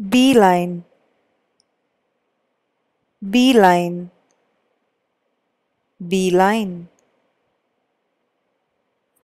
beeline beeline beeline